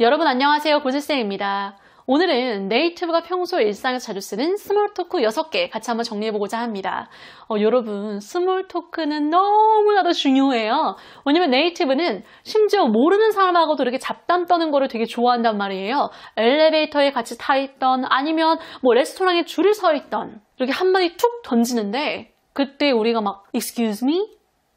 여러분 안녕하세요 고지쌤입니다. 오늘은 네이티브가 평소 일상에서 자주 쓰는 스몰 토크 6개 같이 한번 정리해보고자 합니다. 어, 여러분 스몰 토크는 너무나도 중요해요. 왜냐면 네이티브는 심지어 모르는 사람하고도 이렇게 잡담 떠는 거를 되게 좋아한단 말이에요. 엘리베이터에 같이 타 있던 아니면 뭐 레스토랑에 줄을 서 있던 이렇게 한마디 툭 던지는데 그때 우리가 막 excuse me?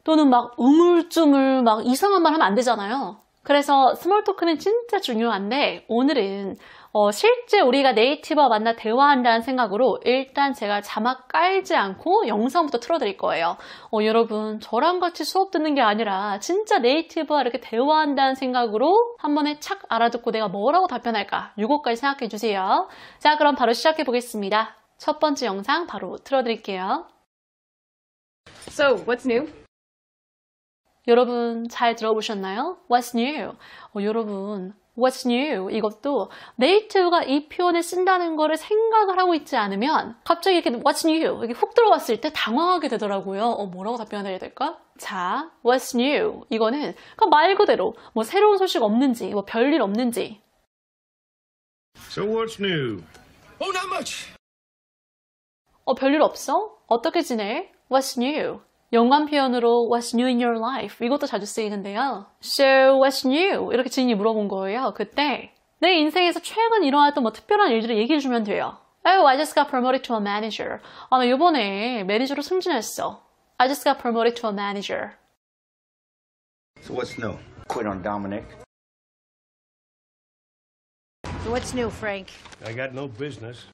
또는 막 우물쭈물 막 이상한 말 하면 안 되잖아요. 그래서 스몰 토크는 진짜 중요한데 오늘은 어, 실제 우리가 네이티브와 만나 대화한다는 생각으로 일단 제가 자막 깔지 않고 영상부터 틀어드릴 거예요. 어, 여러분 저랑 같이 수업 듣는 게 아니라 진짜 네이티브와 이렇게 대화한다는 생각으로 한 번에 착 알아듣고 내가 뭐라고 답변할까 이것까지 생각해 주세요. 자 그럼 바로 시작해 보겠습니다. 첫 번째 영상 바로 틀어드릴게요. So what's new? 여러분 잘 들어보셨나요? What's new? 어, 여러분 What's new? 이것도 네이티브가 이 표현을 쓴다는 거를 생각을 하고 있지 않으면 갑자기 이렇게 What's new? 이렇게 훅 들어왔을 때 당황하게 되더라고요. 어, 뭐라고 답변해야 될까? 자, What's new? 이거는 말 그대로 뭐 새로운 소식 없는지, 뭐 별일 없는지. So what's new? Oh, not much. 어, 별일 없어? 어떻게 지내? What's new? 연관 표현으로 What's new in your life? 이것도 자주 쓰이는데요. So what's new? 이렇게 지인이 물어본 거예요. 그때 내 인생에서 최근 일어났던 뭐 특별한 일들을 얘기해 주면 돼요. Oh, I just got promoted to a manager. 아, 나 요번에 매니저로 승진했어. I just got promoted to a manager. So what's new? Quit on Dominic. So what's new, Frank? I got no business.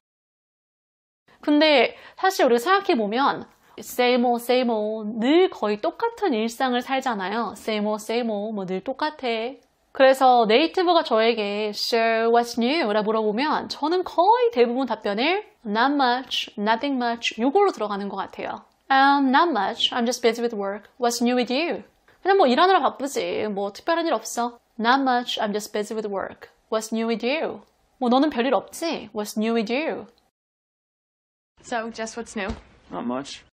근데 사실 우리가 생각해 보면 same old, same old. 늘 거의 똑같은 일상을 살잖아요. same old, same old. 뭐늘 똑같아. 그래서 네이티브가 저에게 Sir, what's new? 라 물어보면 저는 거의 대부분 답변을 not much, nothing much 이걸로 들어가는 것 같아요. Um, not much. I'm just busy with work. What's new with you? 그냥 뭐 일하느라 바쁘지. 뭐 특별한 일 없어. Not much. I'm just busy with work. What's new with you? 뭐 너는 별일 없지? What's new with you? So, just what's new? Not much.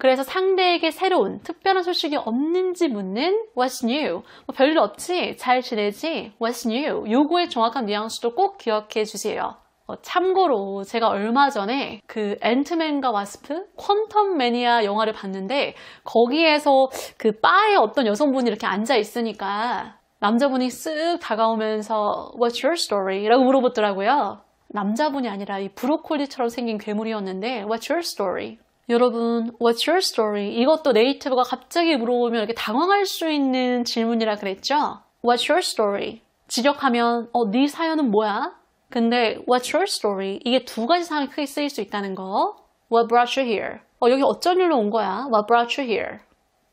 그래서 상대에게 새로운 특별한 소식이 없는지 묻는 What's new? 뭐 별일 없지? 잘 지내지? What's new? 요거의 정확한 뉘앙스도 꼭 기억해 주세요. 어, 참고로 제가 얼마 전에 그 앤트맨과 와스프 퀀텀 매니아 영화를 봤는데 거기에서 그 바에 어떤 여성분이 이렇게 앉아 있으니까 남자분이 쓱 다가오면서 What's your story? 라고 물어보더라고요. 남자분이 아니라 이 브로콜리처럼 생긴 괴물이었는데 What's your story? 여러분, what's your story? 이것도 네이티브가 갑자기 물어보면 이렇게 당황할 수 있는 질문이라 그랬죠? what's your story? 지적하면 어, 네 사연은 뭐야? 근데 what's your story? 이게 두 가지 상황에 크게 쓰일 수 있다는 거. What brought you here? 어, 여기 어쩐 일로 온 거야? What brought you here?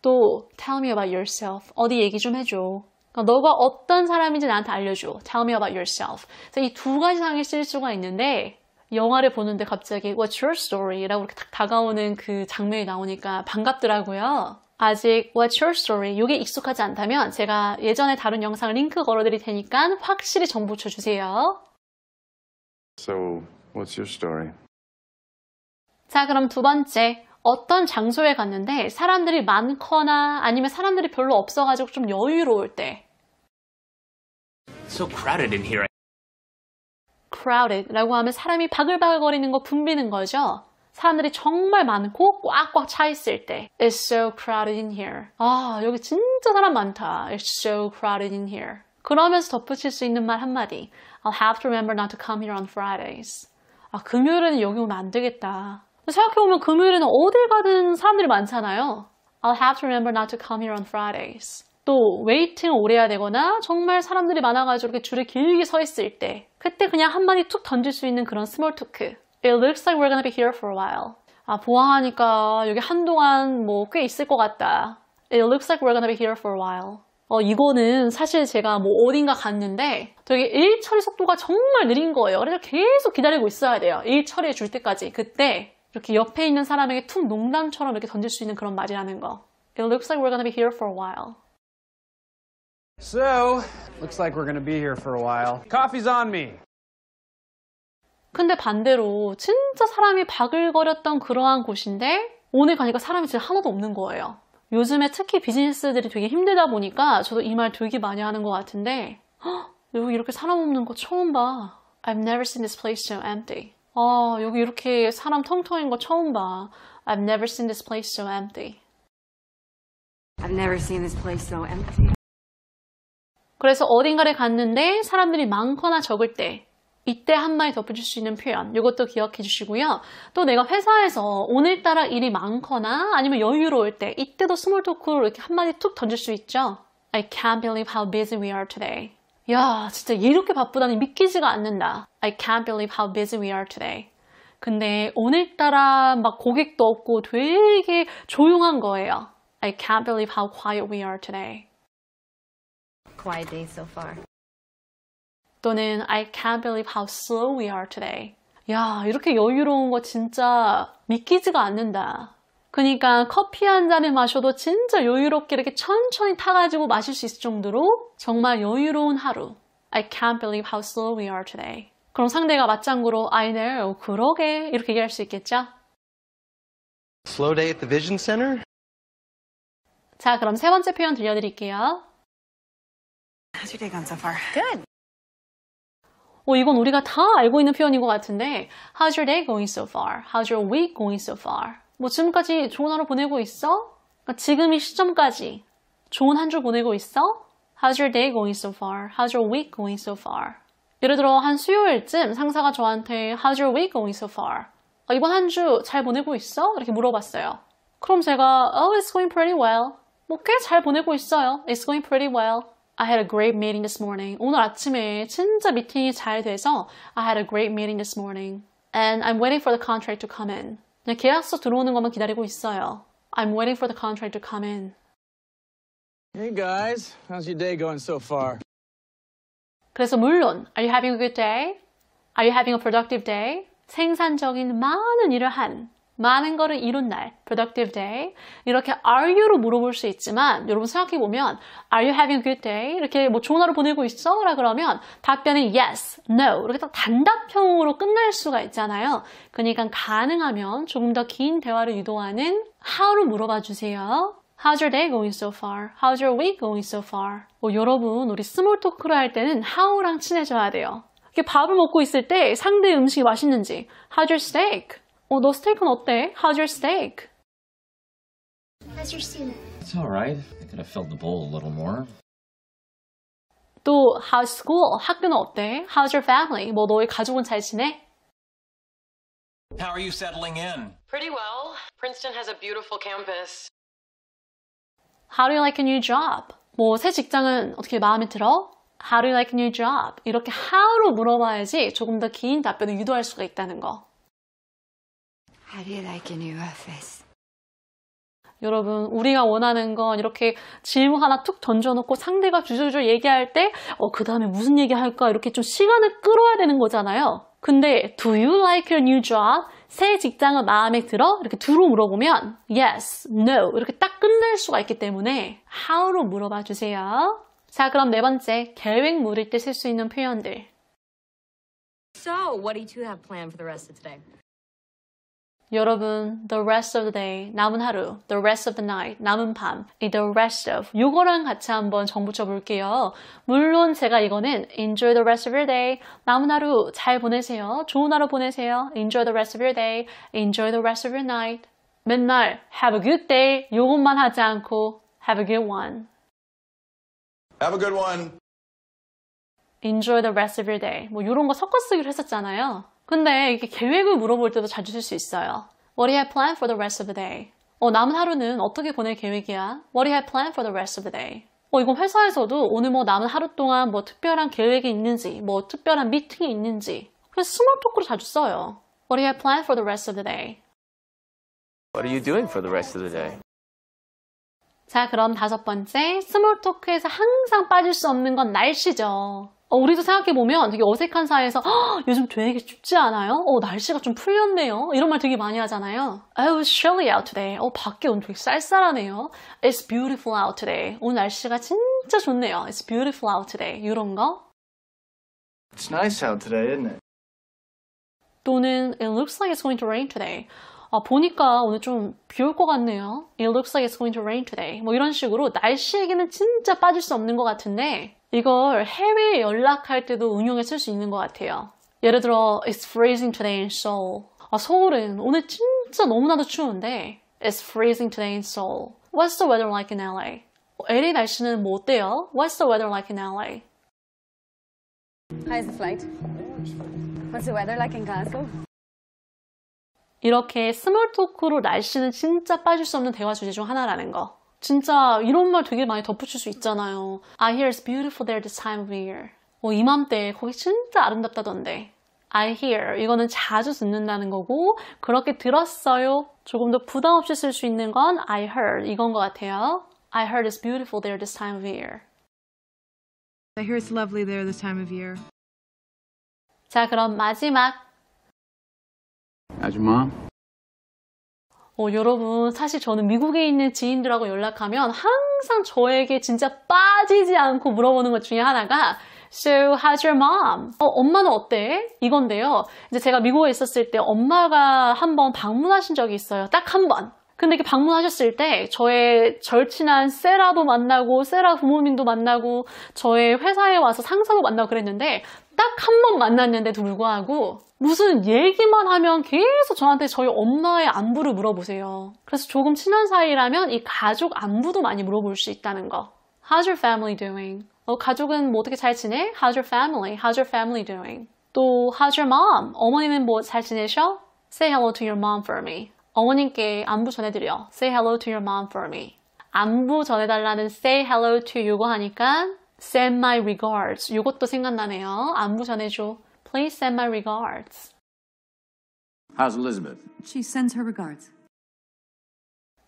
또 tell me about yourself. 어디 얘기 좀 해줘. 너가 어떤 사람인지 나한테 알려줘. Tell me about yourself. 이 두 가지 상황에 쓸 수가 있는데 영화를 보는데 갑자기 What's your story? 라고 이렇게 딱 다가오는 그 장면이 나오니까 반갑더라고요. 아직 What's your story? 이게 익숙하지 않다면 제가 예전에 다룬 영상 링크 걸어드릴 테니까 확실히 정보 쳐주세요. So, what's your story? 자, 그럼 두 번째. 어떤 장소에 갔는데 사람들이 많거나 아니면 사람들이 별로 없어가지고 좀 여유로울 때. So crowded in here. crowded라고 하면 사람이 바글바글 거리는 거 붐비는 거죠. 사람들이 정말 많고 꽉꽉 차 있을 때 It's so crowded in here. 아, 여기 진짜 사람 많다. It's so crowded in here. 그러면서 덧붙일 수 있는 말 한마디 I'll have to remember not to come here on Fridays. 아, 금요일은는 여기 오면 안 되겠다. 생각해보면 금요일에는 어딜 가든 사람들이 많잖아요. I'll have to remember not to come here on Fridays. 또 웨이팅 오래 해야 되거나 정말 사람들이 많아가지고 이렇게 줄에 길게 서 있을 때 그때 그냥 한마디 툭 던질 수 있는 그런 스몰 토크 It looks like we're gonna be here for a while 아 보아하니까 여기 한동안 뭐 꽤 있을 것 같다 It looks like we're gonna be here for a while 어, 이거는 사실 제가 뭐 어딘가 갔는데 되게 일 처리 속도가 정말 느린 거예요. 그래서 계속 기다리고 있어야 돼요. 일 처리해 줄 때까지. 그때 이렇게 옆에 있는 사람에게 툭 농담처럼 이렇게 던질 수 있는 그런 말이라는 거. It looks like we're gonna be here for a while. So, looks like we're gonna be here for a while. Coffee's on me. 근데 반대로 진짜 사람이 바글거렸던 그러한 곳인데 오늘 가니까 사람이 진짜 하나도 없는 거예요. 요즘에 특히 비즈니스들이 되게 힘들다 보니까 저도 이 말 되게 많이 하는 것 같은데 헉, 여기 이렇게 사람 없는 거 처음 봐. I've never seen this place so empty. 아, 여기 이렇게 사람 텅텅인 거 처음 봐. I've never seen this place so empty. I've never seen this place so empty. 그래서 어딘가를 갔는데 사람들이 많거나 적을 때 이때 한마디 덧붙일 수 있는 표현 이것도 기억해 주시고요. 또 내가 회사에서 오늘따라 일이 많거나 아니면 여유로울 때 이때도 스몰 토크로 이렇게 한마디 툭 던질 수 있죠. I can't believe how busy we are today. 야 진짜 이렇게 바쁘다니 믿기지가 않는다. I can't believe how busy we are today. 근데 오늘따라 막 고객도 없고 되게 조용한 거예요. I can't believe how quiet we are today. quiet day so far. 또는 I can't believe how slow we are today. 야, 이렇게 여유로운 거 진짜 믿기지가 않는다. 그러니까 커피 한 잔을 마셔도 진짜 여유롭게 이렇게 천천히 타가지고 마실 수 있을 정도로 정말 여유로운 하루. I can't believe how slow we are today. 그럼 상대가 맞장구로 I know, 그러게 이렇게 얘기할 수 있겠죠? Slow day at the Vision Center? 자, 그럼 세 번째 표현 들려드릴게요. How's your day gone so far? Good. 어, 이건 우리가 다 알고 있는 표현인 것 같은데 How's your day going so far? How's your week going so far? 뭐 지금까지 좋은 하루 보내고 있어? 그러니까 지금 이 시점까지 좋은 한 주 보내고 있어? How's your day going so far? How's your week going so far? 예를 들어 한 수요일쯤 상사가 저한테 How's your week going so far? 어, 이번 한 주 잘 보내고 있어? 이렇게 물어봤어요. 그럼 제가 Oh, it's going pretty well. 뭐 꽤 잘 보내고 있어요. It's going pretty well. I had a great meeting this morning. 오늘 아침에 진짜 미팅이 잘 돼서 I had a great meeting this morning. And I'm waiting for the contract to come in. 그냥 계약서 들어오는 것만 기다리고 있어요. I'm waiting for the contract to come in. Hey guys, how's your day going so far? 그래서 물론 Are you having a good day? Are you having a productive day? 생산적인 많은 일을 한 많은 거를 이룬 날, productive day. 이렇게 are you로 물어볼 수 있지만 여러분 생각해 보면 are you having a good day? 이렇게 뭐 좋은 하루 보내고 있어? 라 그러면 답변은 yes, no 이렇게 딱 단답형으로 끝날 수가 있잖아요. 그러니까 가능하면 조금 더 긴 대화를 유도하는 how로 물어봐 주세요. How's your day going so far? How's your week going so far? 뭐 여러분 우리 스몰 토크를 할 때는 how랑 친해져야 돼요. 이렇게 밥을 먹고 있을 때 상대 음식이 맛있는지 How's your steak? 어, 너 스테이크는 어때? How's your steak? How's your steak? It's alright. I could have filled the bowl a little more. 또 How's school? 학교는 어때? How's your family? 뭐 너희 가족은 잘 지내? How are you settling in? Pretty well. Princeton has a beautiful campus. How do you like a new job? 뭐 새 직장은 어떻게 마음에 들어? How do you like a new job? 이렇게 how로 물어봐야지 조금 더 긴 답변을 유도할 수가 있다는 거. 여러분 우리가 원하는 건 이렇게 질문 하나 툭 던져놓고 상대가 주저주저 얘기할 때어그 다음에 무슨 얘기할까 이렇게 좀 시간을 끌어야 되는 거잖아요 근데 Do you like your new job? 새 직장은 마음에 들어? 이렇게 두루 물어보면 Yes, No 이렇게 딱 끝낼 수가 있기 때문에 How로 물어봐 주세요 자 그럼 네 번째 계획 물일 때쓸 수 있는 표현들 So what do you two have planned for the rest of today? 여러분, the rest of the day, 남은 하루, the rest of the night, 남은 밤, the rest of, 요거랑 같이 한번 정붙여 볼게요. 물론 제가 이거는 enjoy the rest of your day, 남은 하루 잘 보내세요, 좋은 하루 보내세요, enjoy the rest of your day, enjoy the rest of your night, 맨날 have a good day, 요것만 하지 않고 have a good one. Have a good one. Enjoy the rest of your day. 뭐 이런 거 섞어 쓰기로 했었잖아요. 근데 이렇게 계획을 물어볼 때도 자주 쓸 수 있어요. What do you have planned for the rest of the day? 어, 남은 하루는 어떻게 보낼 계획이야? What do you have planned for the rest of the day? 어, 이건 회사에서도 오늘 뭐 남은 하루 동안 뭐 특별한 계획이 있는지, 뭐 특별한 미팅이 있는지, 그냥 스몰 토크로 자주 써요. What do you have planned for the rest of the day? What are you doing for the rest of the day? 자, 그럼 다섯 번째, 스몰 토크에서 항상 빠질 수 없는 건 날씨죠. 어, 우리도 생각해보면 되게 어색한 사이에서 요즘 되게 춥지 않아요? 어, 날씨가 좀 풀렸네요. 이런 말 되게 많이 하잖아요. I was chilly out today. 어, 밖에 온늘 되게 쌀쌀하네요. It's beautiful out today. 오늘 날씨가 진짜 좋네요. It's beautiful out today. 이런 거. It's nice out today, isn't it? 또는 It looks like it's going to rain today. 아, 보니까 오늘 좀 비 올 것 같네요. It looks like it's going to rain today. 뭐 이런 식으로 날씨 얘기는 진짜 빠질 수 없는 것 같은데 이걸 해외에 연락할 때도 응용해 쓸수 있는 것 같아요. 예를 들어 It's freezing today in Seoul. 아, 서울은 오늘 진짜 너무나도 추운데 It's freezing today in Seoul. What's the weather like in LA? LA 날씨는 뭐 어때요? What's the weather like in LA? How's the flight? What's the weather like in Glasgow? 이렇게 스몰 토크로 날씨는 진짜 빠질 수 없는 대화 주제 중 하나라는 거. 진짜 이런 말 되게 많이 덧붙일 수 있잖아요. I hear it's beautiful there this time of year. 어, 이맘때 거기 진짜 아름답다던데. I hear 이거는 자주 듣는다는 거고 그렇게 들었어요. 조금 더 부담 없이 쓸 수 있는 건 I heard 이건 것 같아요. I heard it's beautiful there this time of year. I hear it's lovely there this time of year. 자 그럼 마지막. 아줌마. 어, 여러분 사실 저는 미국에 있는 지인들하고 연락하면 항상 저에게 진짜 빠지지 않고 물어보는 것 중에 하나가 So how's your mom? 어, 엄마는 어때? 이건데요. 이제 제가 미국에 있었을 때 엄마가 한 번 방문하신 적이 있어요. 딱 한 번. 근데 이렇게 방문하셨을 때 저의 절친한 세라도 만나고 세라 부모님도 만나고 저의 회사에 와서 상사도 만나고 그랬는데 딱 한 번 만났는데도 불구하고 무슨 얘기만 하면 계속 저한테 저희 엄마의 안부를 물어보세요. 그래서 조금 친한 사이라면 이 가족 안부도 많이 물어볼 수 있다는 거. How's your family doing? 어, 가족은 뭐 어떻게 잘 지내? How's your family? How's your family doing? 또 How's your mom? 어머니는 뭐 잘 지내셔? Say hello to your mom for me. 어머님께 안부 전해드려. Say hello to your mom for me. 안부 전해달라는 say hello to 요거 하니까 send my regards. 요것도 생각나네요. 안부 전해줘. Please send my regards. How's Elizabeth? She sends her regards.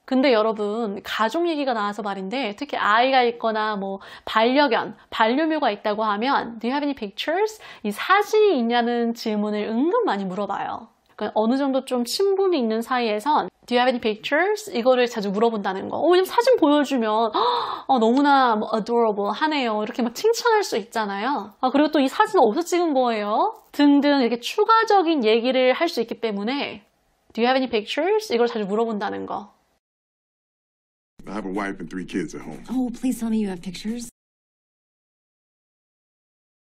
근데 여러분 가족 얘기가 나와서 말인데 특히 아이가 있거나 뭐 반려견, 반려묘가 있다고 하면 Do you have any pictures? 이 사진이 있냐는 질문을 은근 많이 물어봐요. 어느 정도 좀 친분이 있는 사이에선 Do you have any pictures? 이거를 자주 물어본다는 거. 어, 왜냐면 사진 보여주면 어, 너무나 뭐 adorable 하네요. 이렇게 막 칭찬할 수 있잖아요. 아, 그리고 또 이 사진 어디서 찍은 거예요? 등등 이렇게 추가적인 얘기를 할 수 있기 때문에 Do you have any pictures? 이걸 자주 물어본다는 거. I have a wife and three kids at home. Oh, please tell me you have pictures.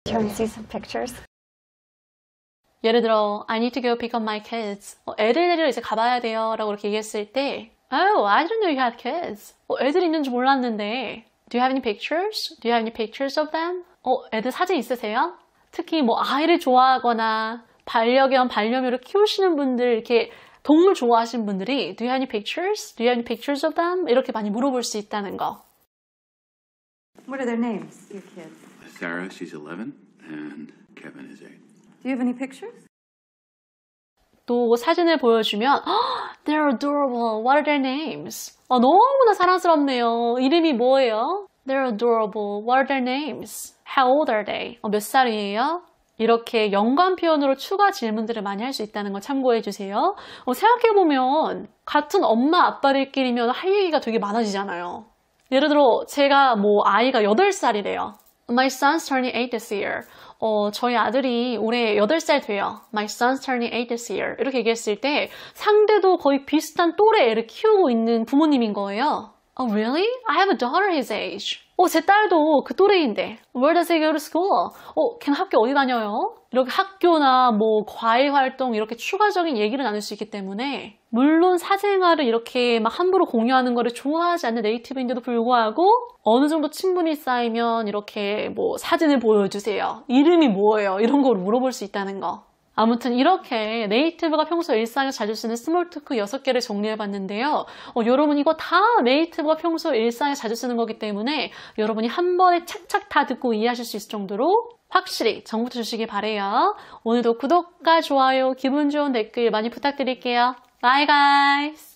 Can we see some pictures? 예를 들어 I need to go pick up my kids. 어, 애들 데리러 이제 가봐야 돼요. 라고 이렇게 얘기했을 때 Oh, I didn't know you had kids. 어, 애들 있는 줄 몰랐는데 Do you have any pictures? Do you have any pictures of them? 어, 애들 사진 있으세요? 특히 뭐 아이를 좋아하거나 반려견, 반려묘를 키우시는 분들 이렇게 동물 좋아하시는 분들이 Do you have any pictures? Do you have any pictures of them? 이렇게 많이 물어볼 수 있다는 거. What are their names, your kids? Sarah, she's 11, and Kevin is 8. Do you have any pictures? 또 사진을 보여주면 They're adorable. What are their names? 아, 너무나 사랑스럽네요. 이름이 뭐예요? They're adorable. What are their names? How old are they? 어, 몇 살이에요? 이렇게 연관 표현으로 추가 질문들을 많이 할 수 있다는 걸 참고해 주세요. 어, 생각해보면 같은 엄마 아빠들끼리면 할 얘기가 되게 많아지잖아요. 예를 들어 제가 뭐 아이가 8살이래요. My son's turning 8 this year. 어, 저희 아들이 올해 8살 돼요. My son's turning 8 this year. 이렇게 얘기했을 때 상대도 거의 비슷한 또래 애를 키우고 있는 부모님인 거예요. Oh, really? I have a daughter his age. 어, 제 딸도 그 또래인데. Where does he go to school? 어, 걔는 학교 어디 다녀요? 이렇게 학교나 뭐 과외 활동 이렇게 추가적인 얘기를 나눌 수 있기 때문에 물론 사생활을 이렇게 막 함부로 공유하는 거를 좋아하지 않는 네이티브인데도 불구하고 어느 정도 친분이 쌓이면 이렇게 뭐 사진을 보여주세요. 이름이 뭐예요? 이런 걸 물어볼 수 있다는 거. 아무튼 이렇게 네이티브가 평소 일상에 자주 쓰는 스몰 토크 6개를 정리해봤는데요. 어, 여러분 이거 다 네이티브가 평소 일상에 자주 쓰는 거기 때문에 여러분이 한 번에 착착 다 듣고 이해하실 수 있을 정도로 확실히 정보도 주시길 바래요. 오늘도 구독과 좋아요, 기분 좋은 댓글 많이 부탁드릴게요. Bye guys!